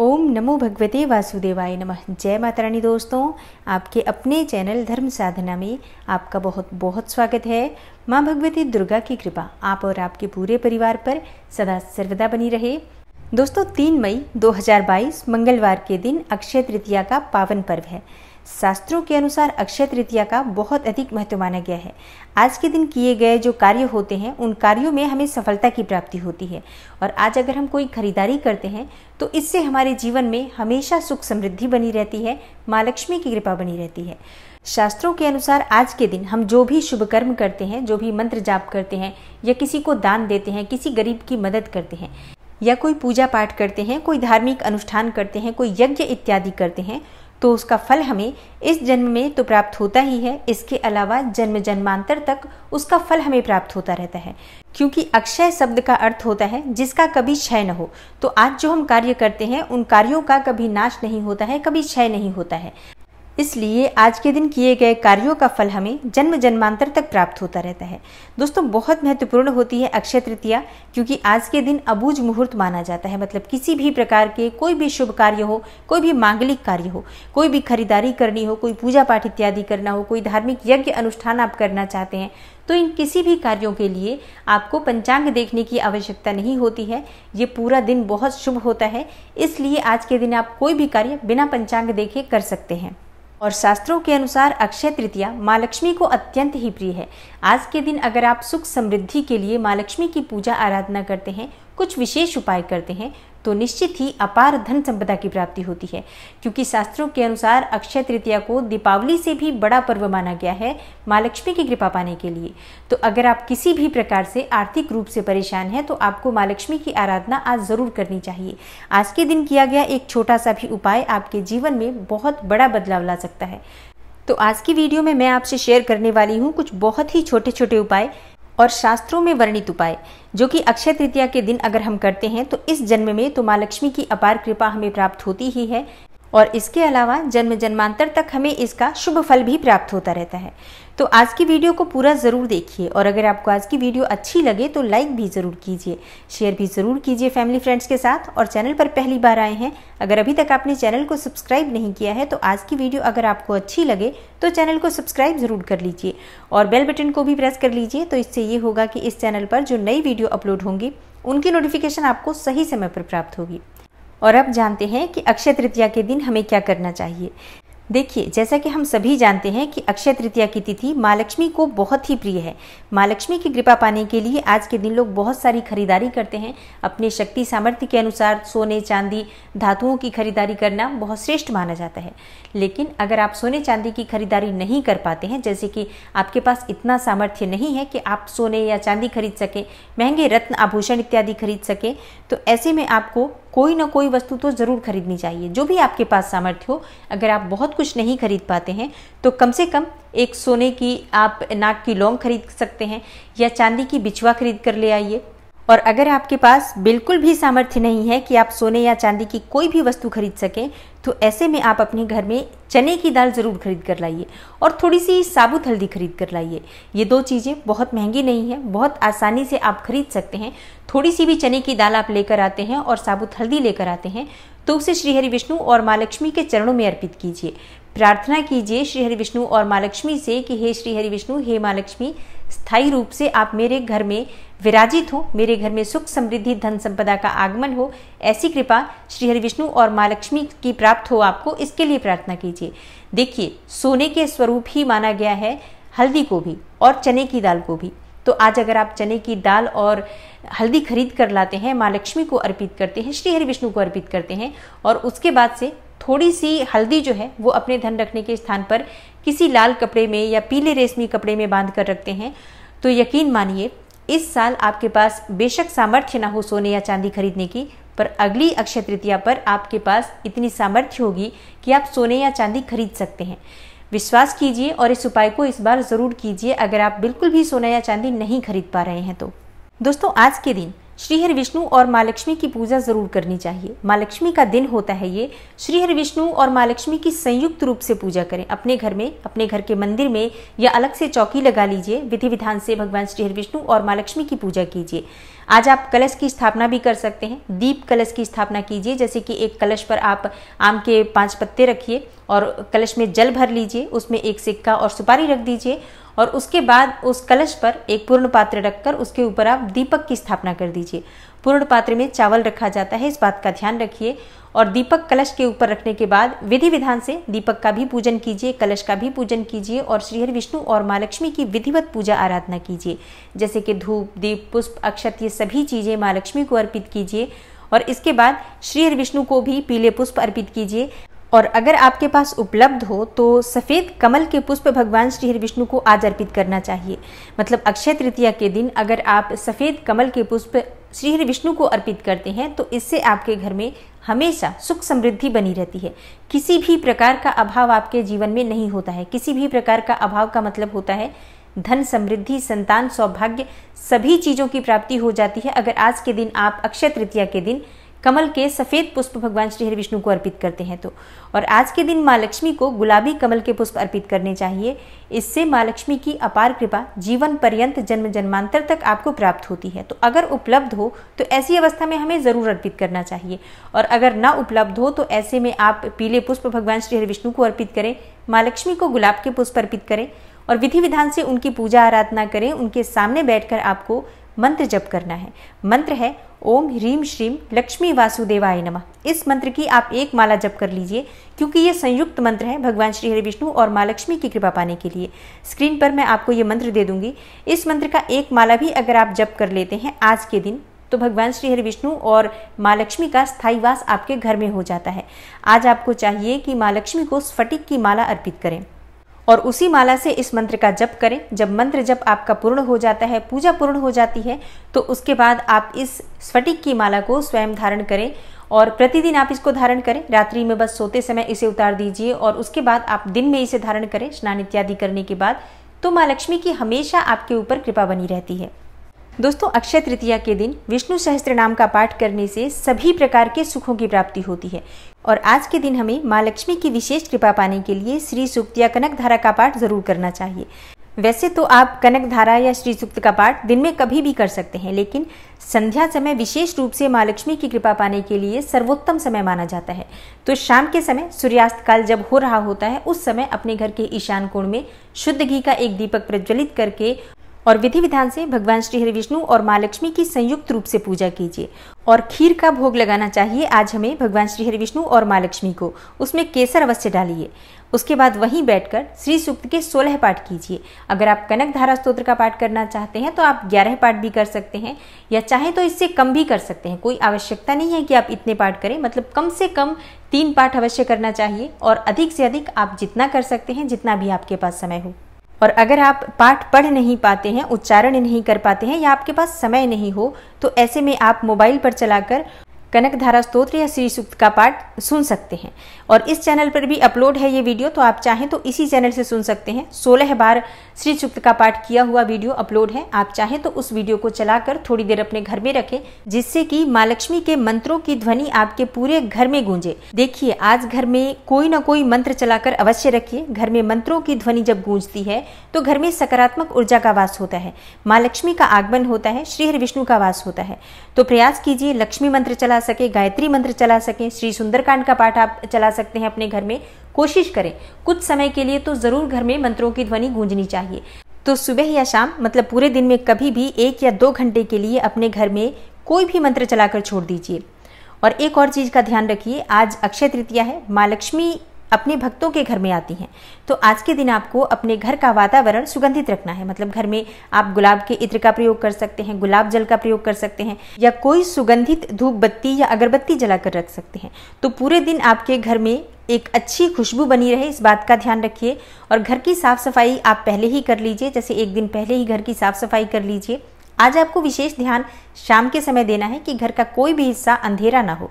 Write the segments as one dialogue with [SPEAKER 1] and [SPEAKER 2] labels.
[SPEAKER 1] ओम नमो भगवते वासुदेवाय नमः जय माता रानी दोस्तों आपके अपने चैनल धर्म साधना में आपका बहुत बहुत स्वागत है माँ भगवती दुर्गा की कृपा आप और आपके पूरे परिवार पर सदा सर्वदा बनी रहे दोस्तों 3 मई 2022 मंगलवार के दिन अक्षय तृतीया का पावन पर्व है शास्त्रों के अनुसार अक्षय तृतीया का बहुत अधिक महत्व माना गया है आज के दिन किए गए जो कार्य होते हैं उन कार्यों में हमें सफलता की प्राप्ति होती है और आज अगर हम कोई खरीदारी करते हैं तो इससे हमारे जीवन में हमेशा सुख समृद्धि बनी रहती है माँ लक्ष्मी की कृपा बनी रहती है शास्त्रों के अनुसार आज के दिन हम जो भी शुभ कर्म करते हैं जो भी मंत्र जाप करते हैं या किसी को दान देते हैं किसी गरीब की मदद करते हैं या कोई पूजा पाठ करते हैं कोई धार्मिक अनुष्ठान करते हैं कोई यज्ञ इत्यादि करते हैं तो उसका फल हमें इस जन्म में तो प्राप्त होता ही है इसके अलावा जन्म जन्मांतर तक उसका फल हमें प्राप्त होता रहता है क्योंकि अक्षय शब्द का अर्थ होता है जिसका कभी क्षय न हो तो आज जो हम कार्य करते हैं उन कार्यों का कभी नाश नहीं होता है कभी क्षय नहीं होता है इसलिए आज के दिन किए गए कार्यों का फल हमें जन्म जन्मांतर तक प्राप्त होता रहता है दोस्तों बहुत महत्वपूर्ण होती है अक्षय तृतीया क्योंकि आज के दिन अबूझ मुहूर्त माना जाता है मतलब किसी भी प्रकार के कोई भी शुभ कार्य हो कोई भी मांगलिक कार्य हो कोई भी खरीदारी करनी हो कोई पूजा पाठ इत्यादि करना हो कोई धार्मिक यज्ञ अनुष्ठान आप करना चाहते हैं तो इन किसी भी कार्यों के लिए आपको पंचांग देखने की आवश्यकता नहीं होती है ये पूरा दिन बहुत शुभ होता है इसलिए आज के दिन आप कोई भी कार्य बिना पंचांग देखे कर सकते हैं और शास्त्रों के अनुसार अक्षय तृतीया माँ लक्ष्मी को अत्यंत ही प्रिय है आज के दिन अगर आप सुख समृद्धि के लिए माँ लक्ष्मी की पूजा आराधना करते हैं कुछ विशेष उपाय करते हैं तो निश्चित ही अपार धन संपदा की प्राप्ति होती है क्योंकि शास्त्रों के अनुसार अक्षय तृतीया को दीपावली से भी बड़ा पर्व माना गया है माँ लक्ष्मी की कृपा पाने के लिए तो अगर आप किसी भी प्रकार से आर्थिक रूप से परेशान हैं तो आपको माँ लक्ष्मी की आराधना आज ज़रूर करनी चाहिए आज के दिन किया गया एक छोटा सा भी उपाय आपके जीवन में बहुत बड़ा बदलाव ला सकता है तो आज की वीडियो में मैं आपसे शेयर करने वाली हूँ कुछ बहुत ही छोटे छोटे उपाय और शास्त्रों में वर्णित उपाय जो कि अक्षय तृतीया के दिन अगर हम करते हैं तो इस जन्म में तो माँ लक्ष्मी की अपार कृपा हमें प्राप्त होती ही है और इसके अलावा जन्म जन्मांतर तक हमें इसका शुभ फल भी प्राप्त होता रहता है तो आज की वीडियो को पूरा ज़रूर देखिए और अगर आपको आज की वीडियो अच्छी लगे तो लाइक भी ज़रूर कीजिए शेयर भी ज़रूर कीजिए फैमिली फ्रेंड्स के साथ और चैनल पर पहली बार आए हैं अगर अभी तक आपने चैनल को सब्सक्राइब नहीं किया है तो आज की वीडियो अगर आपको अच्छी लगे तो चैनल को सब्सक्राइब ज़रूर कर लीजिए और बेल बटन को भी प्रेस कर लीजिए तो इससे ये होगा कि इस चैनल पर जो नई वीडियो अपलोड होंगी उनकी नोटिफिकेशन आपको सही समय पर प्राप्त होगी और अब जानते हैं कि अक्षय तृतीया के दिन हमें क्या करना चाहिए देखिए जैसा कि हम सभी जानते हैं कि अक्षय तृतीया की तिथि माँ लक्ष्मी को बहुत ही प्रिय है माँ लक्ष्मी की कृपा पाने के लिए आज के दिन लोग बहुत सारी खरीदारी करते हैं अपने शक्ति सामर्थ्य के अनुसार सोने चांदी धातुओं की खरीदारी करना बहुत श्रेष्ठ माना जाता है लेकिन अगर आप सोने चांदी की खरीदारी नहीं कर पाते हैं जैसे कि आपके पास इतना सामर्थ्य नहीं है कि आप सोने या चांदी खरीद सकें महंगे रत्न आभूषण इत्यादि खरीद सकें तो ऐसे में आपको कोई ना कोई वस्तु तो ज़रूर खरीदनी चाहिए जो भी आपके पास सामर्थ्य हो अगर आप बहुत कुछ नहीं खरीद पाते हैं तो कम से कम एक सोने की आप नाक की लौंग खरीद सकते हैं या चांदी की बिछुआ खरीद कर ले आइए और अगर आपके पास बिल्कुल भी सामर्थ्य नहीं है कि आप सोने या चांदी की कोई भी वस्तु खरीद सकें तो ऐसे में आप अपने घर में चने की दाल ज़रूर खरीद कर लाइए और थोड़ी सी साबुत हल्दी खरीद कर लाइए ये दो चीज़ें बहुत महंगी नहीं है बहुत आसानी से आप खरीद सकते हैं थोड़ी सी भी चने की दाल आप लेकर आते हैं और साबुत हल्दी लेकर आते हैं तो उसे श्रीहरि विष्णु और माँ लक्ष्मी के चरणों में अर्पित कीजिए प्रार्थना कीजिए श्री हरि विष्णु और माँ लक्ष्मी से कि हे श्री हरि विष्णु हे माँ लक्ष्मी स्थायी रूप से आप मेरे घर में विराजित हो मेरे घर में सुख समृद्धि धन संपदा का आगमन हो ऐसी कृपा श्री हरि विष्णु और माँ लक्ष्मी की प्राप्त हो आपको इसके लिए प्रार्थना कीजिए देखिए सोने के स्वरूप ही माना गया है हल्दी को भी और चने की दाल को भी तो आज अगर आप चने की दाल और हल्दी खरीद कर लाते हैं माँ लक्ष्मी को अर्पित करते हैं श्री हरि विष्णु को अर्पित करते हैं और उसके बाद से थोड़ी सी हल्दी जो है वो अपने धन रखने के स्थान पर किसी लाल कपड़े में या पीले रेशमी कपड़े में बांध कर रखते हैं तो यकीन मानिए इस साल आपके पास बेशक सामर्थ्य ना हो सोने या चांदी खरीदने की पर अगली अक्षय तृतीया पर आपके पास इतनी सामर्थ्य होगी कि आप सोने या चांदी खरीद सकते हैं विश्वास कीजिए और इस उपाय को इस बार ज़रूर कीजिए अगर आप बिल्कुल भी सोना या चांदी नहीं खरीद पा रहे हैं तो दोस्तों आज के दिन श्रीहर विष्णु और माँ लक्ष्मी की पूजा जरूर करनी चाहिए माँ लक्ष्मी का दिन होता है ये श्रीहर विष्णु और माँ लक्ष्मी की संयुक्त रूप से पूजा करें अपने घर में अपने घर के मंदिर में या अलग से चौकी लगा लीजिए विधि विधान से भगवान श्रीहर विष्णु और माँ लक्ष्मी की पूजा कीजिए आज आप कलश की स्थापना भी कर सकते हैं दीप कलश की स्थापना कीजिए जैसे कि एक कलश पर आप आम के पांच पत्ते रखिए और कलश में जल भर लीजिए उसमें एक सिक्का और सुपारी रख दीजिए और उसके बाद उस कलश पर एक पूर्ण पात्र रखकर उसके ऊपर आप दीपक की स्थापना कर दीजिए पूर्ण पात्र में चावल रखा जाता है इस बात का ध्यान रखिए और दीपक कलश के ऊपर रखने के बाद विधि विधान से दीपक का भी पूजन कीजिए कलश का भी पूजन कीजिए और श्रीहर विष्णु और माँ लक्ष्मी की विधिवत पूजा आराधना कीजिए जैसे कि धूप दीप पुष्प अक्षत ये सभी चीज़ें माँ लक्ष्मी को अर्पित कीजिए और इसके बाद श्रीहर विष्णु को भी पीले पुष्प अर्पित कीजिए और अगर आपके पास उपलब्ध हो तो सफ़ेद कमल के पुष्प भगवान श्री हरि विष्णु को आज अर्पित करना चाहिए मतलब अक्षय तृतीया के दिन अगर आप सफ़ेद कमल के पुष्प श्री हरि विष्णु को अर्पित करते हैं तो इससे आपके घर में हमेशा सुख समृद्धि बनी रहती है किसी भी प्रकार का अभाव आपके जीवन में नहीं होता है किसी भी प्रकार का अभाव का मतलब होता है धन समृद्धि संतान सौभाग्य सभी चीज़ों की प्राप्ति हो जाती है अगर आज के दिन आप अक्षय तृतीया के दिन कमल के सफ़ेद पुष्प भगवान श्री हरि विष्णु को अर्पित करते हैं तो और आज के दिन माँ लक्ष्मी को गुलाबी कमल के पुष्प अर्पित करने चाहिए इससे माँ लक्ष्मी की अपार कृपा जीवन पर्यंत जन्म जन्मांतर तक आपको प्राप्त होती है तो अगर उपलब्ध हो तो ऐसी अवस्था में हमें ज़रूर अर्पित करना चाहिए और अगर ना उपलब्ध हो तो ऐसे में आप पीले पुष्प भगवान श्री हरि विष्णु को अर्पित करें माँ लक्ष्मी को गुलाब के पुष्प अर्पित करें और विधि विधान से उनकी पूजा आराधना करें उनके सामने बैठकर आपको मंत्र जप करना है मंत्र है ओम ह्रीम श्रीम लक्ष्मी वासुदेवाय नमः इस मंत्र की आप एक माला जप कर लीजिए क्योंकि ये संयुक्त मंत्र है भगवान श्री हरि विष्णु और माँ लक्ष्मी की कृपा पाने के लिए स्क्रीन पर मैं आपको ये मंत्र दे दूंगी इस मंत्र का एक माला भी अगर आप जप कर लेते हैं आज के दिन तो भगवान श्री हरि विष्णु और माँ लक्ष्मी का स्थायी वास आपके घर में हो जाता है आज आपको चाहिए कि माँ लक्ष्मी को स्फटिक की माला अर्पित करें और उसी माला से इस मंत्र का जप करें जब मंत्र जप आपका पूर्ण हो जाता है पूजा पूर्ण हो जाती है तो उसके बाद आप इस स्फटिक की माला को स्वयं धारण करें और प्रतिदिन आप इसको धारण करें रात्रि में बस सोते समय इसे उतार दीजिए और उसके बाद आप दिन में इसे धारण करें स्नान इत्यादि करने के बाद तो माँ लक्ष्मी की हमेशा आपके ऊपर कृपा बनी रहती है दोस्तों अक्षय तृतीया के दिन विष्णु सहस्त्र नाम का पाठ करने से सभी प्रकार के सुखों की प्राप्ति होती है और आज के दिन हमें माँ लक्ष्मी की विशेष कृपा पाने के लिए श्री सूक्त या कनक धारा का पाठ जरूर करना चाहिए वैसे तो आप कनक धारा या श्री सूक्त का पाठ दिन में कभी भी कर सकते हैं लेकिन संध्या समय विशेष रूप से माँ लक्ष्मी की कृपा पाने के लिए सर्वोत्तम समय माना जाता है तो शाम के समय सूर्यास्त काल जब हो रहा होता है उस समय अपने घर के ईशान कोण में शुद्ध घी का एक दीपक प्रज्वलित करके और विधि विधान से भगवान श्री हरि विष्णु और माँ लक्ष्मी की संयुक्त रूप से पूजा कीजिए और खीर का भोग लगाना चाहिए आज हमें भगवान श्री हरि विष्णु और माँ लक्ष्मी को उसमें केसर अवश्य डालिए उसके बाद वहीं बैठकर श्री सूक्त के सोलह पाठ कीजिए अगर आप कनक धारा स्त्रोत्र का पाठ करना चाहते हैं तो आप ग्यारह पाठ भी कर सकते हैं या चाहे तो इससे कम भी कर सकते हैं कोई आवश्यकता नहीं है कि आप इतने पाठ करें मतलब कम से कम तीन पाठ अवश्य करना चाहिए और अधिक से अधिक आप जितना कर सकते हैं जितना भी आपके पास समय हो और अगर आप पाठ पढ़ नहीं पाते हैं उच्चारण नहीं कर पाते हैं या आपके पास समय नहीं हो तो ऐसे में आप मोबाइल पर चलाकर कनक धारा स्त्रोत्र या श्री सूक्त का पाठ सुन सकते हैं और इस चैनल पर भी अपलोड है ये वीडियो तो आप चाहें तो इसी चैनल से सुन सकते हैं सोलह बार श्री सूक्त का पाठ किया हुआ वीडियो अपलोड है आप चाहें तो उस वीडियो को चलाकर थोड़ी देर अपने घर में रखें जिससे कि माँ लक्ष्मी के मंत्रों की ध्वनि आपके पूरे घर में गूंजे देखिए आज घर में कोई ना कोई मंत्र चलाकर अवश्य रखिए घर में मंत्रों की ध्वनि जब गूंजती है तो घर में सकारात्मक ऊर्जा का वास होता है माँ लक्ष्मी का आगमन होता है श्रीहर विष्णु का वास होता है तो प्रयास कीजिए लक्ष्मी मंत्र चला सकें गायत्री मंत्र चला सकें श्री सुंदरकांड का पाठ आप चला सकते हैं अपने घर में कोशिश करें कुछ समय के लिए तो ज़रूर घर में मंत्रों की ध्वनि गूंजनी चाहिए तो सुबह या शाम मतलब पूरे दिन में कभी भी एक या दो घंटे के लिए अपने घर में कोई भी मंत्र चलाकर छोड़ दीजिए और एक और चीज़ का ध्यान रखिए आज अक्षय तृतीया है माँ लक्ष्मी अपने भक्तों के घर में आती हैं तो आज के दिन आपको अपने घर का वातावरण सुगंधित रखना है मतलब घर में आप गुलाब के इत्र का प्रयोग कर सकते हैं गुलाब जल का प्रयोग कर सकते हैं या कोई सुगंधित धूप बत्ती या अगरबत्ती जलाकर रख सकते हैं तो पूरे दिन आपके घर में एक अच्छी खुशबू बनी रहे इस बात का ध्यान रखिए और घर की साफ़ सफाई आप पहले ही कर लीजिए जैसे एक दिन पहले ही घर की साफ़ सफाई कर लीजिए आज आपको विशेष ध्यान शाम के समय देना है कि घर का कोई भी हिस्सा अंधेरा ना हो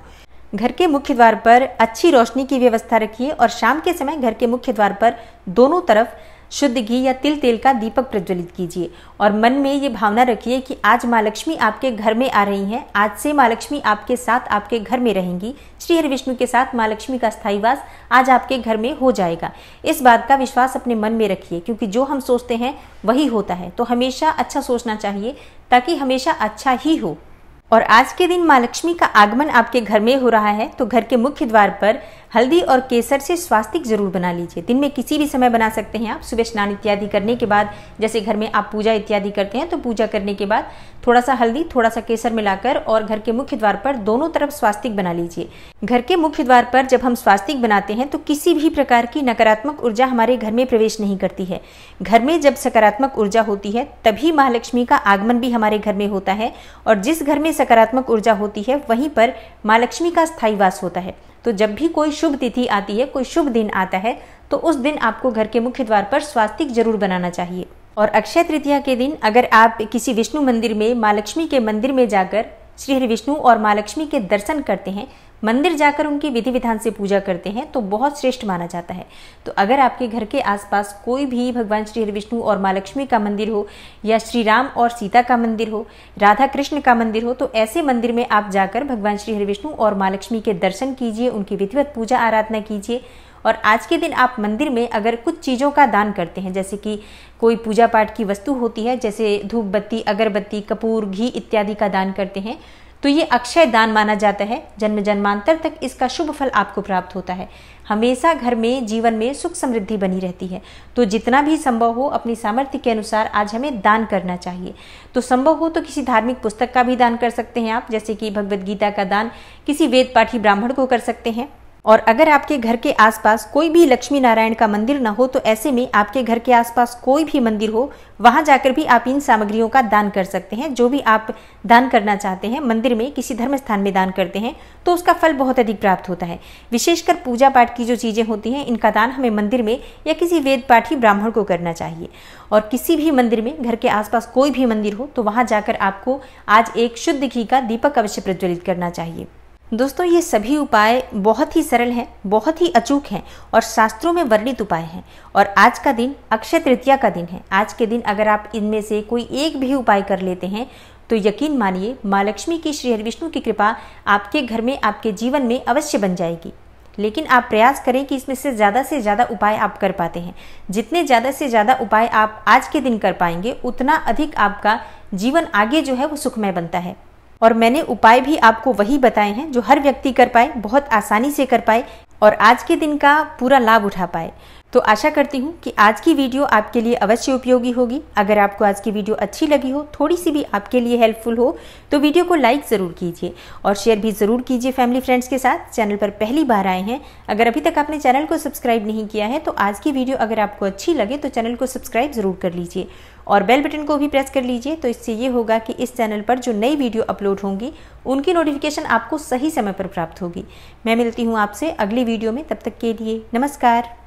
[SPEAKER 1] घर के मुख्य द्वार पर अच्छी रोशनी की व्यवस्था रखिए और शाम के समय घर के मुख्य द्वार पर दोनों तरफ शुद्ध घी या तिल तेल का दीपक प्रज्वलित कीजिए और मन में ये भावना रखिए कि आज माँ लक्ष्मी आपके घर में आ रही हैं आज से माँ लक्ष्मी आपके साथ आपके घर में रहेंगी श्री हरि विष्णु के साथ माँ लक्ष्मी का स्थायी वास आज आपके घर में हो जाएगा इस बात का विश्वास अपने मन में रखिए क्योंकि जो हम सोचते हैं वही होता है तो हमेशा अच्छा सोचना चाहिए ताकि हमेशा अच्छा ही हो और आज के दिन माँ लक्ष्मी का आगमन आपके घर में हो रहा है तो घर के मुख्य द्वार पर हल्दी और केसर से स्वास्तिक जरूर बना लीजिए दिन में किसी भी समय बना सकते हैं आप सुबह स्नान इत्यादि करने के बाद जैसे घर में आप पूजा इत्यादि करते हैं तो पूजा करने के बाद थोड़ा सा हल्दी थोड़ा सा केसर मिलाकर और घर के मुख्य द्वार पर दोनों तरफ स्वास्तिक बना लीजिए घर के मुख्य द्वार पर जब हम स्वास्तिक बनाते हैं तो किसी भी प्रकार की नकारात्मक ऊर्जा हमारे घर में प्रवेश नहीं करती है घर में जब सकारात्मक ऊर्जा होती है तभी महालक्ष्मी का आगमन भी हमारे घर में होता है और जिस घर में सकारात्मक ऊर्जा होती है वहीं पर महालक्ष्मी का स्थायी वास होता है तो जब भी कोई शुभ तिथि आती है कोई शुभ दिन आता है तो उस दिन आपको घर के मुख्य द्वार पर स्वास्तिक जरूर बनाना चाहिए और अक्षय तृतीया के दिन अगर आप किसी विष्णु मंदिर में माँ लक्ष्मी के मंदिर में जाकर श्री हरि विष्णु और माँ लक्ष्मी के दर्शन करते हैं मंदिर जाकर उनकी विधि विधान से पूजा करते हैं तो बहुत श्रेष्ठ माना जाता है तो अगर आपके घर के आसपास कोई भी भगवान श्री हरि विष्णु और माँ लक्ष्मी का मंदिर हो या श्री राम और सीता का मंदिर हो राधा कृष्ण का मंदिर हो तो ऐसे मंदिर में आप जाकर भगवान श्री हरि विष्णु और माँ लक्ष्मी के दर्शन कीजिए उनकी विधिवत पूजा आराधना कीजिए और आज के दिन आप मंदिर में अगर कुछ चीज़ों का दान करते हैं जैसे कि कोई पूजा पाठ की वस्तु होती है जैसे धूप बत्ती अगरबत्ती कपूर घी इत्यादि का दान करते हैं तो ये अक्षय दान माना जाता है जन्म जन्मांतर तक इसका शुभ फल आपको प्राप्त होता है हमेशा घर में जीवन में सुख समृद्धि बनी रहती है तो जितना भी संभव हो अपनी सामर्थ्य के अनुसार आज हमें दान करना चाहिए तो संभव हो तो किसी धार्मिक पुस्तक का भी दान कर सकते हैं आप जैसे कि भगवद गीता का दान किसी वेद पाठी ब्राह्मण को कर सकते हैं और अगर आपके घर के आसपास कोई भी लक्ष्मी नारायण का मंदिर ना हो तो ऐसे में आपके घर के आसपास कोई भी मंदिर हो वहां जाकर भी आप इन सामग्रियों का दान कर सकते हैं जो भी आप दान करना चाहते हैं मंदिर में किसी धर्म स्थान में दान करते हैं तो उसका फल बहुत अधिक प्राप्त होता है विशेषकर पूजा पाठ की जो चीज़ें होती हैं इनका दान हमें मंदिर में या किसी वेद पाठी ब्राह्मण को करना चाहिए और किसी भी मंदिर में घर के आसपास कोई भी मंदिर हो तो वहाँ जाकर आपको आज एक शुद्ध घी का दीपक अवश्य प्रज्वलित करना चाहिए दोस्तों ये सभी उपाय बहुत ही सरल हैं बहुत ही अचूक हैं और शास्त्रों में वर्णित उपाय हैं और आज का दिन अक्षय तृतीया का दिन है आज के दिन अगर आप इनमें से कोई एक भी उपाय कर लेते हैं तो यकीन मानिए माँ लक्ष्मी की श्री हरिविष्णु की कृपा आपके घर में आपके जीवन में अवश्य बन जाएगी लेकिन आप प्रयास करें कि इसमें से ज़्यादा से ज़्यादा उपाय आप कर पाते हैं जितने ज़्यादा से ज़्यादा उपाय आप आज के दिन कर पाएंगे उतना अधिक आपका जीवन आगे जो है वो सुखमय बनता है और मैंने उपाय भी आपको वही बताए हैं जो हर व्यक्ति कर पाए बहुत आसानी से कर पाए और आज के दिन का पूरा लाभ उठा पाए तो आशा करती हूँ कि आज की वीडियो आपके लिए अवश्य उपयोगी होगी अगर आपको आज की वीडियो अच्छी लगी हो थोड़ी सी भी आपके लिए हेल्पफुल हो तो वीडियो को लाइक ज़रूर कीजिए और शेयर भी ज़रूर कीजिए फैमिली फ्रेंड्स के साथ चैनल पर पहली बार आए हैं अगर अभी तक आपने चैनल को सब्सक्राइब नहीं किया है तो आज की वीडियो अगर आपको अच्छी लगे तो चैनल को सब्सक्राइब ज़रूर कर लीजिए और बेल बटन को भी प्रेस कर लीजिए तो इससे ये होगा कि इस चैनल पर जो नई वीडियो अपलोड होंगी उनकी नोटिफिकेशन आपको सही समय पर प्राप्त होगी मैं मिलती हूँ आपसे अगली वीडियो में तब तक के लिए नमस्कार